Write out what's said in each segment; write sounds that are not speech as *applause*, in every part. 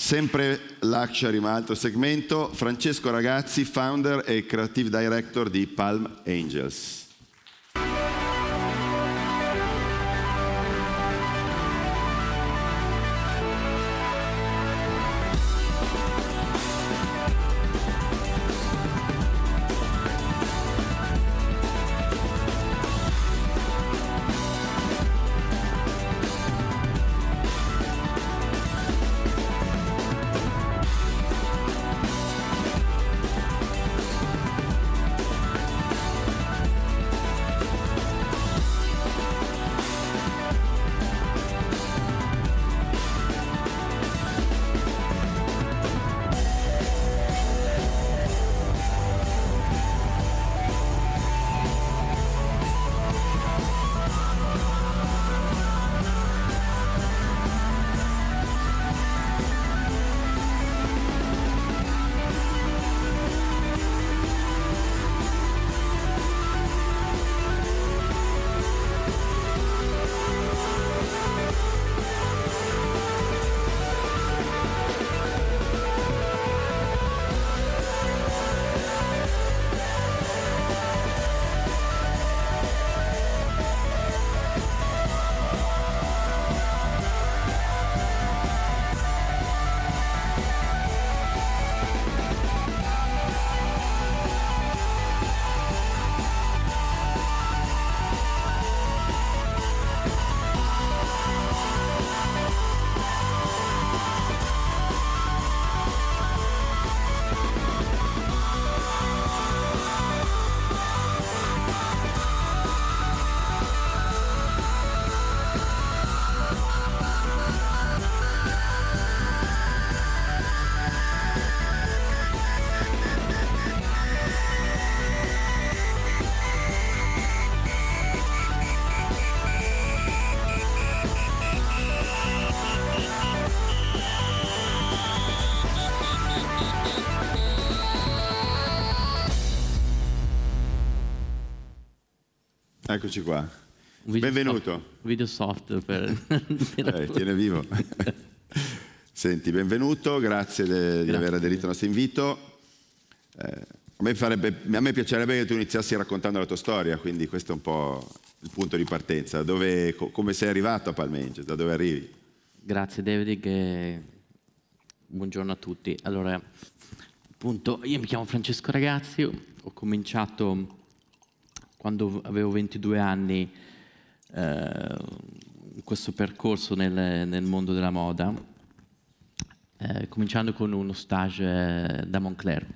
Sempre lascia un altro segmento Francesco Ragazzi, founder e creative director di Palm Angels. Eccoci qua. Video benvenuto. Soft, video soft per... *laughs* eh, tiene vivo. *laughs* Senti, benvenuto, grazie, de, grazie, di aver aderito al nostro invito. Eh, a, me farebbe, a, me piacerebbe che tu iniziassi raccontando la tua storia, quindi questo è un po' il punto di partenza. Dove, co, come sei arrivato a Palmenge? Da dove arrivi? Grazie David, che... buongiorno a tutti. Allora, appunto, io mi chiamo Francesco Ragazzi, ho cominciato quando avevo 22 anni, eh, questo percorso nel, nel, mondo della moda, eh, cominciando con uno stage da Moncler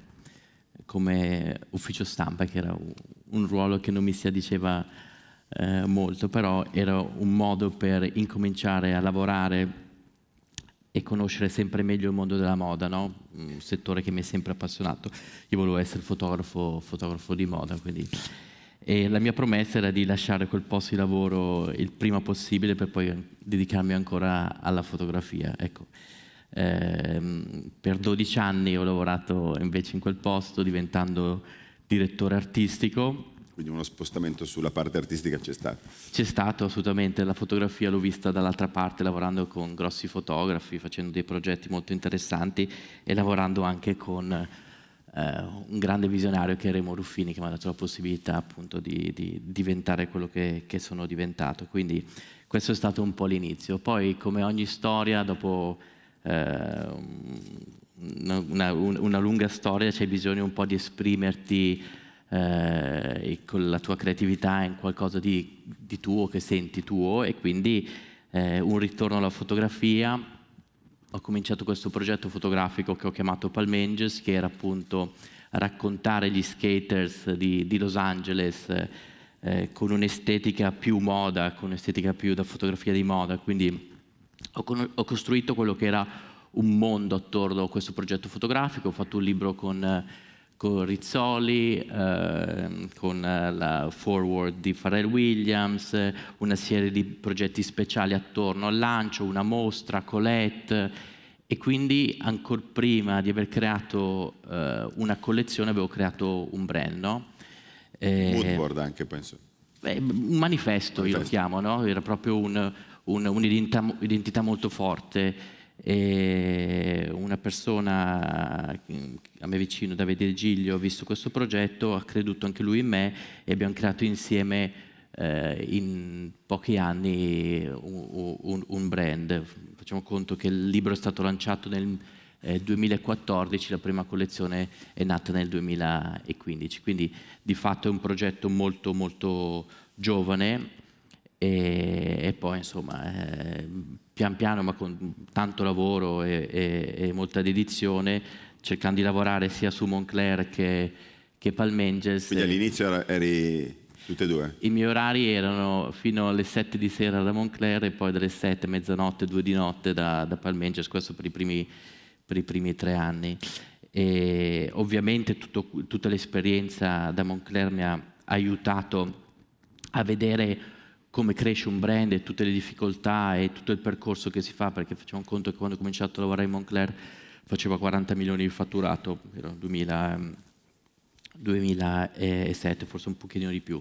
come ufficio stampa, che era un, ruolo che non mi si diceva eh, molto, però era un modo per incominciare a lavorare e conoscere sempre meglio il mondo della moda, no? un settore che mi è sempre appassionato. Io volevo essere fotografo, fotografo di moda, quindi e la mia promessa era di lasciare quel posto di lavoro il prima possibile per poi dedicarmi ancora alla fotografia. Ecco. Eh, per 12 anni ho lavorato invece in quel posto diventando direttore artistico. Quindi uno spostamento sulla parte artistica c'è stato? C'è stato assolutamente, la fotografia l'ho vista dall'altra parte lavorando con grossi fotografi, facendo dei progetti molto interessanti e lavorando anche con eh, un grande visionario che è Remo Ruffini che mi ha dato la possibilità appunto di, di diventare quello che, che, sono diventato. Quindi questo è stato un po' l'inizio. Poi come ogni storia, dopo eh, una, una, lunga storia c'è bisogno un po' di esprimerti eh, con la tua creatività in qualcosa di, di tuo, che senti tuo e quindi eh, un ritorno alla fotografia ho cominciato questo progetto fotografico che ho chiamato Palmanges, che era appunto raccontare gli skaters di, di Los Angeles eh, eh, con un'estetica più moda, con un'estetica più da fotografia di moda. Quindi ho, con, ho costruito quello che era un mondo attorno a questo progetto fotografico, ho fatto un libro con... Eh, Ehm, con Rizzoli, eh, con la forward di Pharrell Williams, una serie di progetti speciali attorno al lancio, una mostra, Colette e quindi ancora prima di aver creato eh, una collezione avevo creato un brand, no? Eh, Moodboard anche penso. Beh, un manifesto, manifesto, io lo chiamo, no? Era proprio un'identità un, un molto forte e una persona mm, a me vicino, Davide Giglio, ha visto questo progetto, ha creduto anche lui in me e abbiamo creato insieme eh, in pochi anni un, un, un, brand. Facciamo conto che il libro è stato lanciato nel eh, 2014, la prima collezione è nata nel 2015, quindi di fatto è un progetto molto molto giovane e, e poi insomma... Eh, pian piano, ma con tanto lavoro e, e, e molta dedizione, cercando di lavorare sia su Montclair che, che Palmenges. Quindi all'inizio eri tutte e due? I miei orari erano fino alle 7 di sera da Montclair e poi dalle 7, mezzanotte, 2 di notte da, da Palmenges, questo per i primi, per i primi tre anni. E ovviamente tutto, tutta l'esperienza da Montclair mi ha aiutato a vedere come cresce un brand e tutte le difficoltà e tutto il percorso che si fa, perché facciamo conto che quando ho cominciato a lavorare in Moncler faceva 40 milioni di fatturato, era 2000, 2007, forse un pochino di più,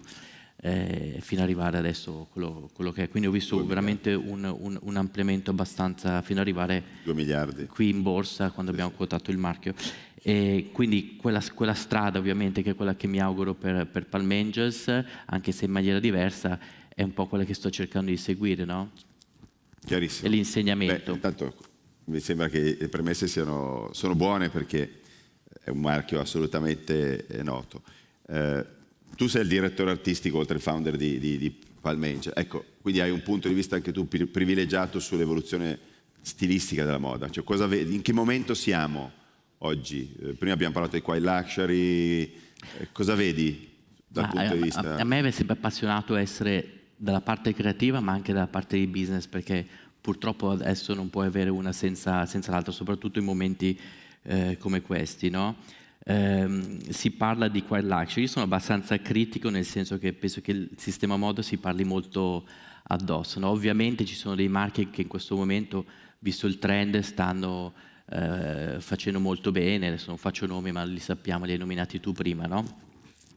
eh, fino ad arrivare adesso quello, quello, che è. Quindi ho visto veramente un, un, un, ampliamento abbastanza, fino ad arrivare qui in borsa quando sì. abbiamo quotato il marchio. E quindi quella, quella, strada ovviamente che è quella che mi auguro per, per Palm Angels, anche se in maniera diversa, è un po' quella che sto cercando di seguire, no? Chiarissimo. È l'insegnamento. Beh, intanto mi sembra che le premesse siano, sono buone perché è un marchio assolutamente eh, noto. Eh, tu sei il direttore artistico, oltre il founder di, di, di Palmengia. Ecco, quindi hai un punto di vista anche tu privilegiato sull'evoluzione stilistica della moda. Cioè, vedi, in che momento siamo oggi? Eh, prima abbiamo parlato di qua luxury. Eh, cosa vedi dal Ma, punto di vista? A, a me mi è sempre appassionato essere dalla parte creativa ma anche dalla parte di business perché purtroppo adesso non puoi avere una senza, senza l'altra, soprattutto in momenti eh, come questi. No? Ehm, si parla di quiet luxury, io sono abbastanza critico nel senso che penso che il sistema moda si parli molto addosso. No? Ovviamente ci sono dei marchi che in questo momento, visto il trend, stanno eh, facendo molto bene, adesso non faccio nomi ma li sappiamo, li hai nominati tu prima. No?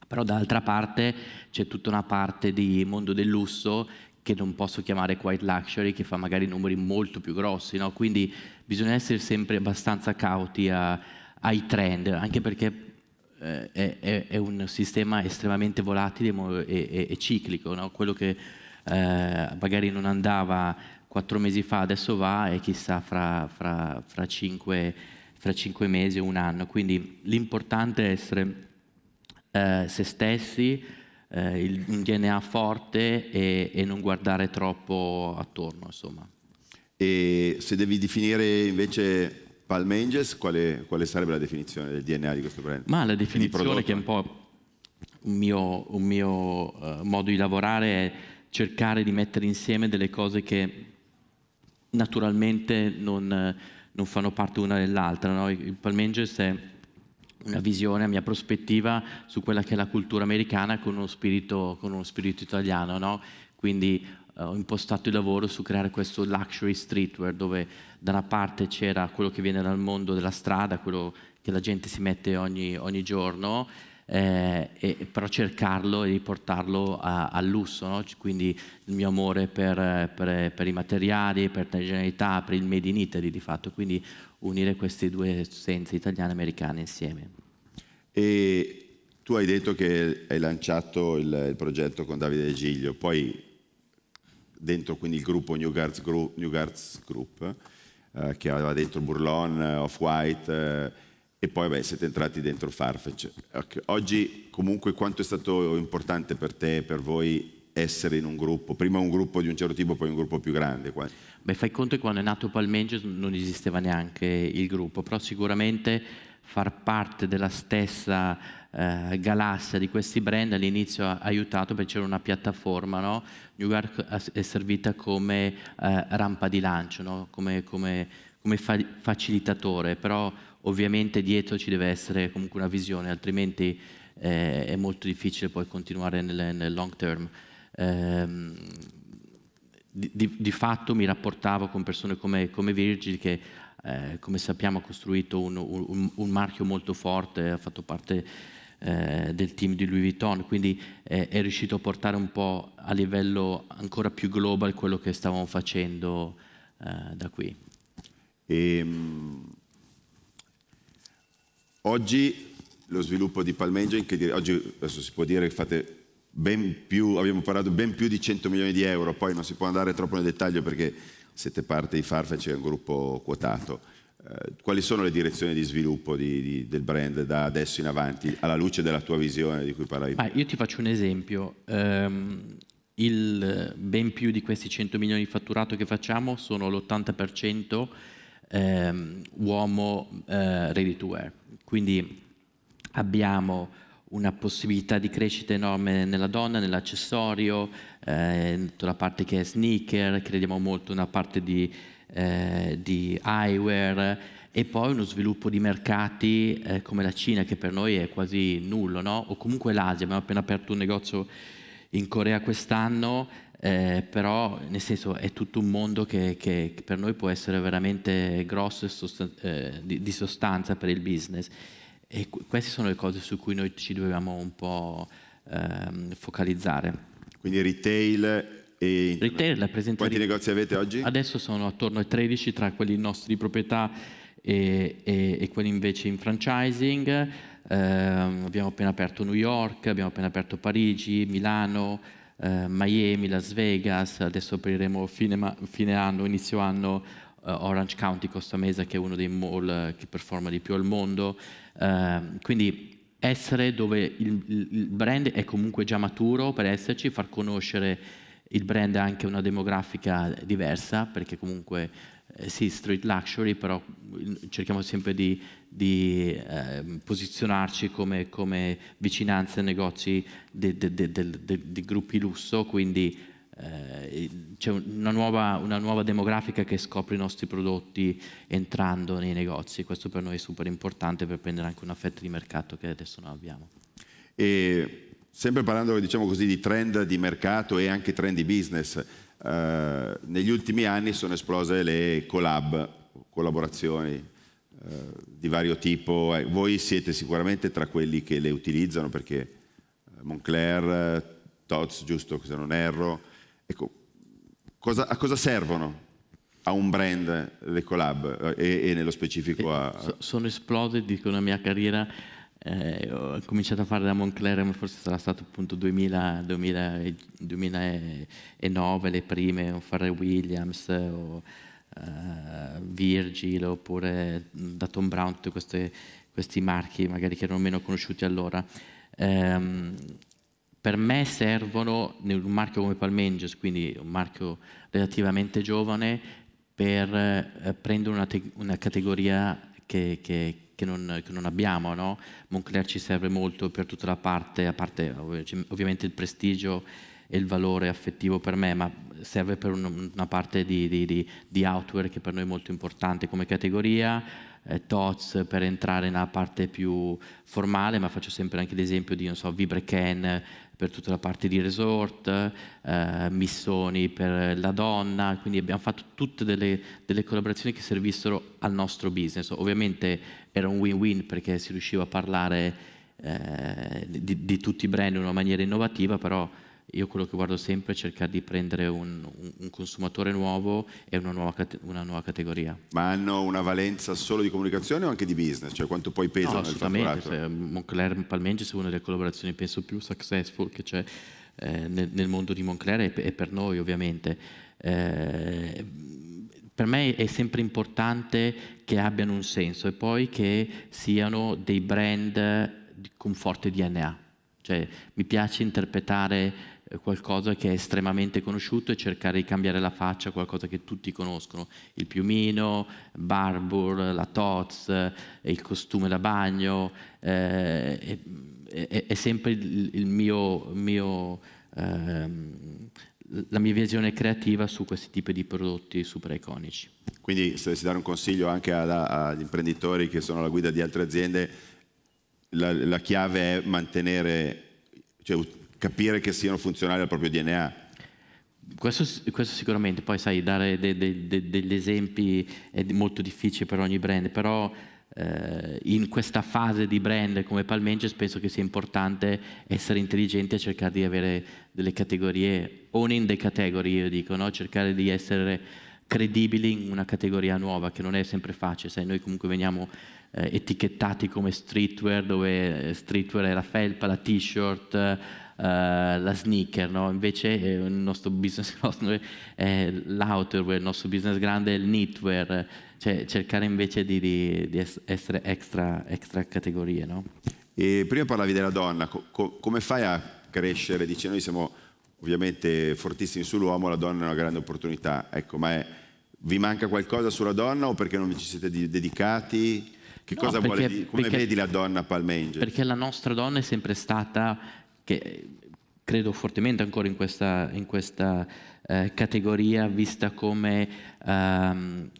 Però d'altra parte c'è tutta una parte di mondo del lusso che non posso chiamare quite luxury, che fa magari numeri molto più grossi, no? quindi bisogna essere sempre abbastanza cauti a, ai trend, anche perché eh, è, è, un sistema estremamente volatile e, e, e ciclico, no? quello che eh, magari non andava quattro mesi fa adesso va e chissà fra, fra, fra, cinque, fra cinque mesi o un anno, quindi l'importante è essere eh, se stessi, eh, il, un mm. DNA forte e, e, non guardare troppo attorno, insomma. E se devi definire invece Palmanges, quale, quale sarebbe la definizione del DNA di questo brand? Ma la definizione che è un po' un mio, un mio uh, modo di lavorare è cercare di mettere insieme delle cose che naturalmente non, non fanno parte una dell'altra. No? Il Angels è una visione, una mia prospettiva su quella che è la cultura americana con uno spirito, con uno spirito italiano, no? Quindi eh, ho impostato il lavoro su creare questo luxury streetwear dove da una parte c'era quello che viene dal mondo della strada, quello che la gente si mette ogni, ogni giorno, eh, e, però cercarlo e riportarlo al lusso, no? quindi il mio amore per, per, per, i materiali, per la generalità, per il made in Italy di fatto, quindi unire questi due essenze italiani e americani insieme. E tu hai detto che hai lanciato il, il progetto con Davide Giglio, poi dentro quindi il gruppo New Guards Group, New Guards Group eh, che aveva dentro Burlon, eh, Off-White eh, e poi beh, siete entrati dentro Farfetch. Oggi comunque quanto è stato importante per te, e per voi, essere in un gruppo, prima un gruppo di un certo tipo, poi un gruppo più grande. Beh, fai conto che quando è nato Palmenge non esisteva neanche il gruppo, però sicuramente far parte della stessa eh, galassia di questi brand all'inizio ha aiutato perché c'era una piattaforma, no? New York è servita come eh, rampa di lancio, no? come, come, come fa facilitatore, però ovviamente dietro ci deve essere comunque una visione, altrimenti eh, è molto difficile poi continuare nel, nel long term ehm, di, di, fatto mi rapportavo con persone come, come Virgil che eh, come sappiamo ha costruito un, un, un, marchio molto forte, ha fatto parte eh, del team di Louis Vuitton, quindi eh, è riuscito a portare un po' a livello ancora più global quello che stavamo facendo eh, da qui. E, ehm, oggi lo sviluppo di Palmaging, che oggi adesso si può dire che fate più, abbiamo parlato ben più di 100 milioni di euro, poi non si può andare troppo nel dettaglio perché siete parte di Farfetch, è un gruppo quotato. Eh, quali sono le direzioni di sviluppo di, di, del brand da adesso in avanti, alla luce della tua visione di cui parlavi? Ah, io ti faccio un esempio. Um, il, ben più di questi 100 milioni di fatturato che facciamo sono l'80% ehm, uomo eh, ready to wear. Quindi abbiamo una possibilità di crescita enorme nella donna, nell'accessorio, eh, tutta la parte che è sneaker, crediamo molto in una parte di, eh, di eyewear e poi uno sviluppo di mercati eh, come la Cina che per noi è quasi nullo, no? o comunque l'Asia, abbiamo appena aperto un negozio in Corea quest'anno, eh, però nel senso è tutto un mondo che, che per noi può essere veramente grosso e sostan- eh, di, di sostanza per il business. E queste sono le cose su cui noi ci dovevamo un po' ehm, focalizzare. Quindi retail e... Retail rappresenta... Quanti negozi avete oggi? Adesso sono attorno ai 13 tra quelli nostri di proprietà e, e, e quelli invece in franchising. Eh, abbiamo appena aperto New York, abbiamo appena aperto Parigi, Milano, eh, Miami, Las Vegas. Adesso apriremo fine, fine anno, inizio anno, eh, Orange County, Costa Mesa, che è uno dei mall eh, che performa di più al mondo. Ehm, quindi essere dove il, il, brand è comunque già maturo per esserci, far conoscere il brand anche una demografica diversa, perché comunque eh, sì, street luxury, però mm, cerchiamo sempre di, di eh, posizionarci come, come, vicinanza ai negozi di de, de, de, gruppi lusso, quindi eh, c'è una nuova, una nuova demografica che scopre i nostri prodotti entrando nei negozi, questo per noi è super importante per prendere anche una fetta di mercato che adesso non abbiamo. E sempre parlando diciamo così, di trend di mercato e anche trend di business, eh, negli ultimi anni sono esplose le collab, collaborazioni eh, di vario tipo, eh, voi siete sicuramente tra quelli che le utilizzano perché eh, Moncler, Tots giusto se non erro, Ecco, cosa, a cosa servono a un brand le collab eh, e, e nello specifico eh, a... Sono esplode, dico, la mia carriera eh, ho cominciato a fare da Moncler, forse sarà stato appunto 2000, 2000, 2009 le prime, o fare Williams, o uh, Virgil, oppure da Tom Brown, tutti questi marchi magari che erano meno conosciuti allora. Um, per me servono un marchio come Palmenges, quindi un marchio relativamente giovane, per eh, prendere una, una, categoria che, che che non, che non, abbiamo. No? Moncler ci serve molto per tutta la parte, a parte ovviamente il prestigio e il valore affettivo per me, ma serve per un, una parte di, di, di, di, outwear che per noi è molto importante come categoria. Eh, TOTS per entrare nella parte più formale, ma faccio sempre anche l'esempio di, non so, Vibrecan per tutta la parte di resort, eh, missioni per la donna, quindi abbiamo fatto tutte delle, delle collaborazioni che servissero al nostro business. Ovviamente era un win-win perché si riusciva a parlare eh, di, di, tutti i brand in una maniera innovativa, però io quello che guardo sempre è cercare di prendere un, un consumatore nuovo e una nuova, una nuova, categoria. Ma hanno una valenza solo di comunicazione o anche di business? Cioè quanto poi pesano no, nel fatturato? Cioè, Moncler Palmenge è una delle collaborazioni penso più successful che c'è eh, nel, nel, mondo di Moncler e, e per noi ovviamente. Eh, per me è sempre importante che abbiano un senso e poi che siano dei brand con forte DNA. Cioè, mi piace interpretare eh, qualcosa che è estremamente conosciuto e cercare di cambiare la faccia a qualcosa che tutti conoscono, il piumino, Barbour, la Tots, eh, il costume da bagno, eh, è, è, è, sempre il mio, mio ehm, la mia visione creativa su questi tipi di prodotti super iconici. Quindi se dovessi dare un consiglio anche agli imprenditori che sono alla guida di altre aziende, la, la chiave è mantenere, cioè, capire che siano funzionali al proprio DNA. Questo, questo sicuramente, poi sai, dare de, de, de, degli esempi è molto difficile per ogni brand, però eh, in questa fase di brand come Palmenges penso che sia importante essere intelligenti e cercare di avere delle categorie, owning the category io dico, no? cercare di essere credibili in una categoria nuova che non è sempre facile, sai, noi comunque veniamo eh, etichettati come streetwear dove eh, streetwear è la felpa, la t-shirt, eh, la sneaker, no? invece eh, il nostro business grosso *laughs* è eh, l'outerwear, il nostro business grande è il knitwear, cioè cercare invece di, di, di essere extra, extra categorie. No? prima parlavi della donna, co come fai a crescere? Dice noi siamo ovviamente fortissimi sull'uomo, la donna è una grande opportunità, ecco, ma è, vi manca qualcosa sulla donna o perché non ci siete dedicati? Che no, cosa perché, vuole, come perché, vedi la donna a Palmenge? Perché la nostra donna è sempre stata che eh, credo fortemente ancora in questa, in questa eh, categoria vista come ehm,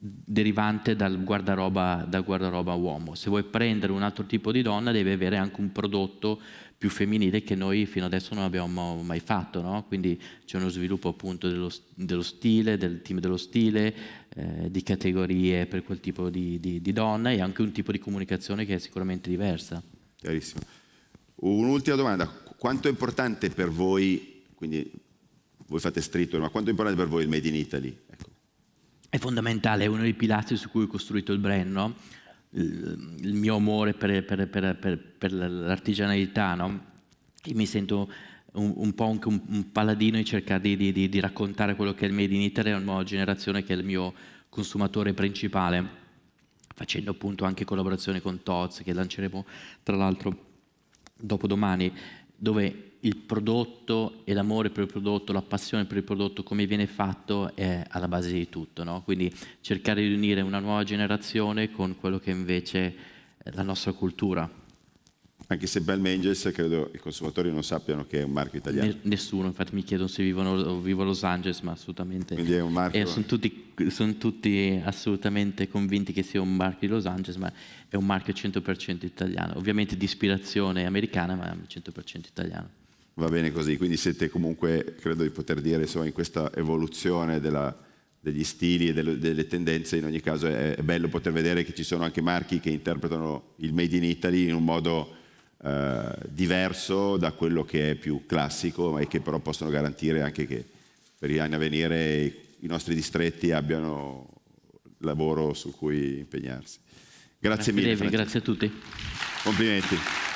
derivante dal guardaroba, dal guardaroba uomo. Se vuoi prendere un altro tipo di donna devi avere anche un prodotto più femminile che noi fino adesso non abbiamo mai fatto, no? quindi c'è uno sviluppo appunto dello, dello, stile, del team dello stile, eh, di categorie per quel tipo di, di, di donna e anche un tipo di comunicazione che è sicuramente diversa. Chiarissimo. Un'ultima domanda, quanto è importante per voi, quindi voi fate stritto, ma quanto è importante per voi il Made in Italy? Ecco. È fondamentale, è uno dei pilastri su cui ho costruito il brand, no? il mio amore per, per, per, per l'artigianalità, no? mi sento un, un, po' anche un, un paladino in cercare di, di, di, raccontare quello che è il Made in Italy a una nuova generazione che è il mio consumatore principale, facendo appunto anche collaborazione con Toz che lanceremo tra l'altro dopodomani, dove il prodotto e l'amore per il prodotto, la passione per il prodotto, come viene fatto è alla base di tutto. No? Quindi cercare di unire una nuova generazione con quello che invece è la nostra cultura. Anche se Bel Angels credo i consumatori non sappiano che è un marchio italiano. nessuno, infatti mi chiedono se vivono, vivo a Los Angeles, ma assolutamente. Quindi è un marchio. Eh, sono tutti, son tutti, assolutamente convinti che sia un marchio di Los Angeles, ma è un marchio 100% italiano. Ovviamente di ispirazione americana, ma 100% italiano. Va bene così, quindi siete comunque, credo di poter dire, insomma, in questa evoluzione della, degli stili e delle, delle, tendenze, in ogni caso è, è bello poter vedere che ci sono anche marchi che interpretano il Made in Italy in un modo eh, diverso da quello che è più classico e che però possono garantire anche che per gli anni a venire i nostri distretti abbiano lavoro su cui impegnarsi. Grazie, grazie mille. David, grazie a tutti. Complimenti.